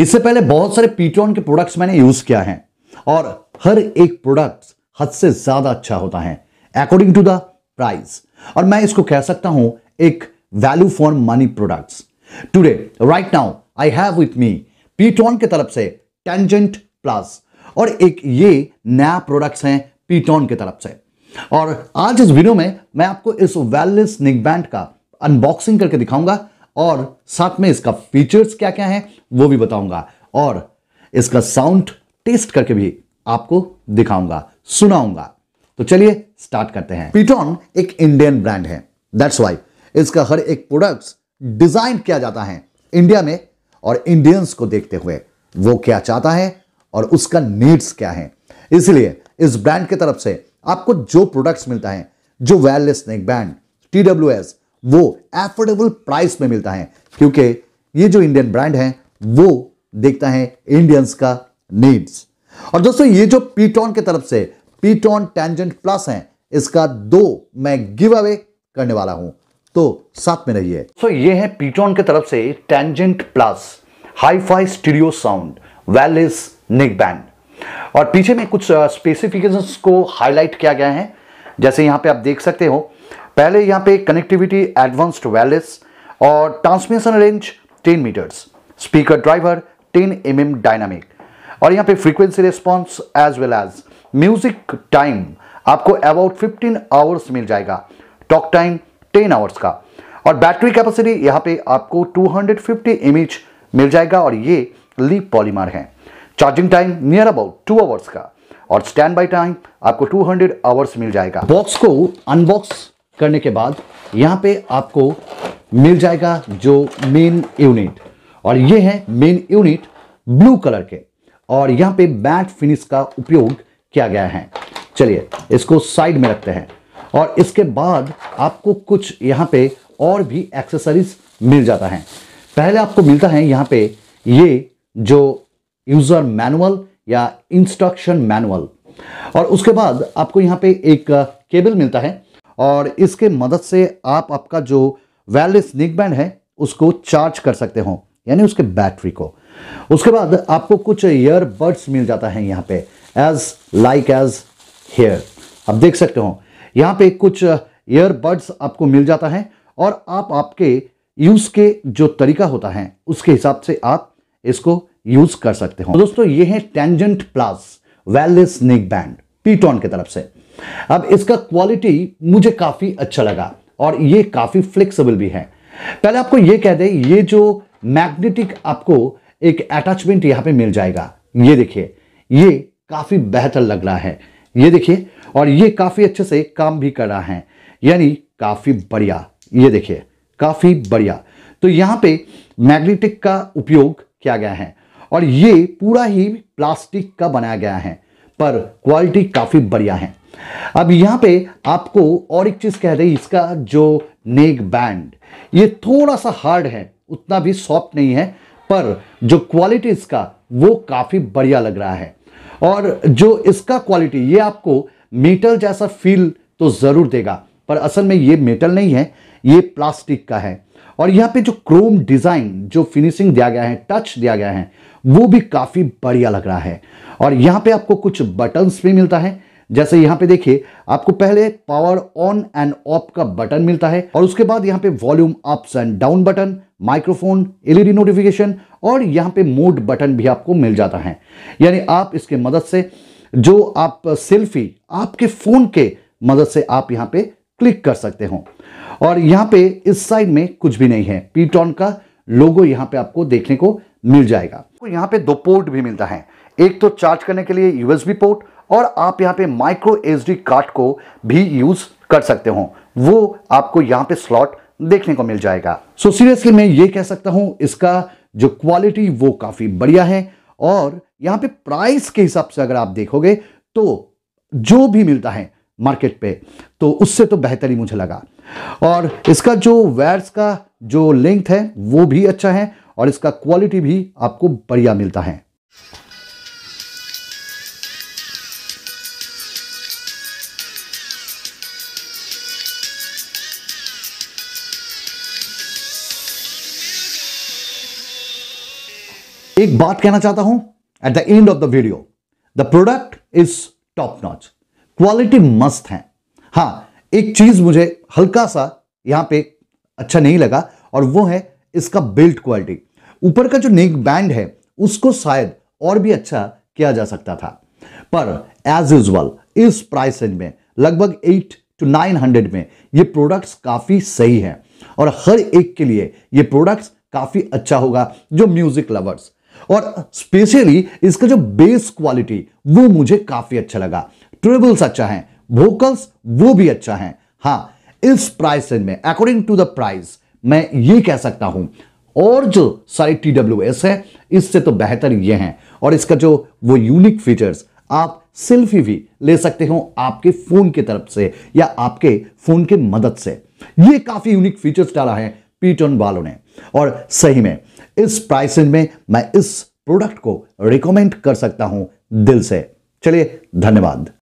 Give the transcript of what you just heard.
इससे पहले बहुत सारे पीटॉन के प्रोडक्ट्स मैंने यूज किया है और हर एक प्रोडक्ट हद से ज्यादा अच्छा होता है अकॉर्डिंग टू द प्राइस और मैं इसको कह सकता हूं एक value for money products today right now I have with me pTron के तरफ से टेंजेंट प्लस और एक ये नया प्रोडक्ट्स हैं पीटॉन की तरफ से और आज इस वीडियो में मैं आपको इस वेलनेस निकबैंड का अनबॉक्सिंग करके दिखाऊंगा और साथ में इसका फीचर्स क्या क्या है वो भी बताऊंगा और इसका साउंड टेस्ट करके भी आपको दिखाऊंगा सुनाऊंगा तो चलिए स्टार्ट करते हैं पीटॉन एक इंडियन ब्रांड है दैट्स वाई इसका हर एक प्रोडक्ट्स डिजाइन किया जाता है इंडिया में और इंडियंस को देखते हुए वो क्या चाहता है और उसका नीड्स क्या है इसलिए इस ब्रांड की तरफ से आपको जो प्रोडक्ट्स मिलता है जो wireless neck band T W S वो एफोर्डेबल प्राइस में मिलता है क्योंकि ये जो इंडियन ब्रांड है वो देखता है इंडियंस का नीड्स और दोस्तों ये जो पीटॉन की तरफ से पीटॉन टेंजेंट प्लस है इसका दो मैं गिव अवे करने वाला हूं तो साथ में रहिए सो so, ये है पीटॉन की तरफ से tangent plus hi fi stereo sound wireless neck band और पीछे में कुछ स्पेसिफिकेशंस को हाईलाइट किया गया है जैसे यहां पे आप देख सकते हो पहले यहाँ पे कनेक्टिविटी एडवांस्ड वायरलेस और transmission range 10 metres speaker driver 10 M mm dynamic और यहाँ पे frequency response as well as music time आपको अबाउट 15 आवर्स मिल जाएगा टॉक टाइम 10 आवर्स का और बैटरी कैपेसिटी यहाँ पे आपको 250 हंड्रेड मिल जाएगा और ये लीप पॉलीमार है charging time near about two hours का और स्टैंड बाई टाइम आपको 200 आवर्स मिल जाएगा बॉक्स को अनबॉक्स करने के बाद यहाँ पे आपको मिल जाएगा जो मेन यूनिट और ये है मेन यूनिट ब्लू कलर के और यहाँ पे मैट फिनिश का उपयोग किया गया है चलिए इसको साइड में रखते हैं और इसके बाद आपको कुछ यहाँ पे और भी एक्सेसरीज मिल जाता है पहले आपको मिलता है यहाँ पे ये जो यूजर मैनुअल या इंस्ट्रक्शन मैनुअल और उसके बाद आपको यहाँ पे एक केबल मिलता है और इसके मदद से आप आपका जो वायरलेस नेकबैंड है उसको चार्ज कर सकते हो यानी उसके बैटरी को उसके बाद आपको कुछ ईयरबड्स मिल जाता है यहाँ पे एज लाइक एज हेयर आप देख सकते हो यहाँ पे कुछ ईयरबड्स आपको मिल जाता है और आप आपके यूज़ के जो तरीका होता है उसके हिसाब से आप इसको यूज़ कर सकते हो दोस्तों ये है tangent plus wireless neck band pTron की तरफ से अब इसका क्वालिटी मुझे काफ़ी अच्छा लगा और ये काफ़ी फ्लेक्सिबल भी है पहले आपको ये कह दें ये जो मैग्नेटिक आपको एक अटैचमेंट यहां पे मिल जाएगा ये देखिए ये काफ़ी बेहतर लग रहा है ये देखिए और ये काफ़ी अच्छे से काम भी कर रहा है यानी काफ़ी बढ़िया ये देखिए काफ़ी बढ़िया तो यहां पे मैग्नेटिक का उपयोग किया गया है और ये पूरा ही प्लास्टिक का बनाया गया है पर क्वालिटी काफ़ी बढ़िया है अब यहां पे आपको और एक चीज़ कह रही इसका जो नेक बैंड ये थोड़ा सा हार्ड है उतना भी सॉफ्ट नहीं है पर जो क्वालिटी इसका वो काफ़ी बढ़िया लग रहा है और जो इसका क्वालिटी ये आपको मेटल जैसा फील तो ज़रूर देगा पर असल में ये मेटल नहीं है ये प्लास्टिक का है और यहां पे जो क्रोम डिज़ाइन जो फिनिशिंग दिया गया है टच दिया गया है वो भी काफ़ी बढ़िया लग रहा है और यहां पे आपको कुछ बटन्स भी मिलता है जैसे यहाँ पे देखिए आपको पहले पावर ऑन एंड ऑफ का बटन मिलता है और उसके बाद यहाँ पे volume ups and down button microphone LED notification और यहाँ पे मोड बटन भी आपको मिल जाता है यानी आप इसके मदद से जो आप सेल्फी आपके फ़ोन के मदद से आप यहाँ पे क्लिक कर सकते हो और यहाँ पे इस साइड में कुछ भी नहीं है पीटॉन का लोगो यहाँ पे आपको देखने को मिल जाएगा तो यहाँ पे दो पोर्ट भी मिलता है एक तो चार्ज करने के लिए यूएसबी पोर्ट और आप यहाँ पे माइक्रो एसडी कार्ड को भी यूज़ कर सकते हो वो आपको यहाँ पे स्लॉट देखने को मिल जाएगा सो so, सीरियसली मैं ये कह सकता हूँ इसका जो क्वालिटी वो काफ़ी बढ़िया है और यहाँ पे प्राइस के हिसाब से अगर आप देखोगे तो जो भी मिलता है मार्केट पे तो उससे तो बेहतर ही मुझे लगा और इसका जो वायर्स का जो लेंथ है वो भी अच्छा है और इसका क्वालिटी भी आपको बढ़िया मिलता है एक बात कहना चाहता हूं at the end of the video the product is top notch quality मस्त है हाँ एक चीज मुझे हल्का सा यहां पे अच्छा नहीं लगा और वो है इसका बिल्ट क्वालिटी ऊपर का जो नेक बैंड है उसको शायद और भी अच्छा किया जा सकता था पर एज यूजल इस प्राइस रेंज में लगभग एट टू नाइन हंड्रेड में ये प्रोडक्ट्स काफ़ी सही हैं और हर एक के लिए ये प्रोडक्ट्स काफ़ी अच्छा होगा जो म्यूज़िक लवर्स और स्पेशली इसका जो बेस क्वालिटी वो मुझे काफी अच्छा लगा ट्रेबल्स अच्छा है वोकल्स वो भी अच्छा है हाँ इस प्राइस रेंज में अकॉर्डिंग टू द प्राइस मैं ये कह सकता हूं और जो सारी टी डब्ल्यू एस है इससे तो बेहतर ये है और इसका जो वो यूनिक फीचर्स आप सेल्फी भी ले सकते हो आपके फोन की तरफ से या आपके फोन के मदद से ये काफी यूनिक फीचर्स डाला है पीटन वालों ने और सही में इस प्राइसिंग में मैं इस प्रोडक्ट को रिकमेंड कर सकता हूं दिल से चलिए धन्यवाद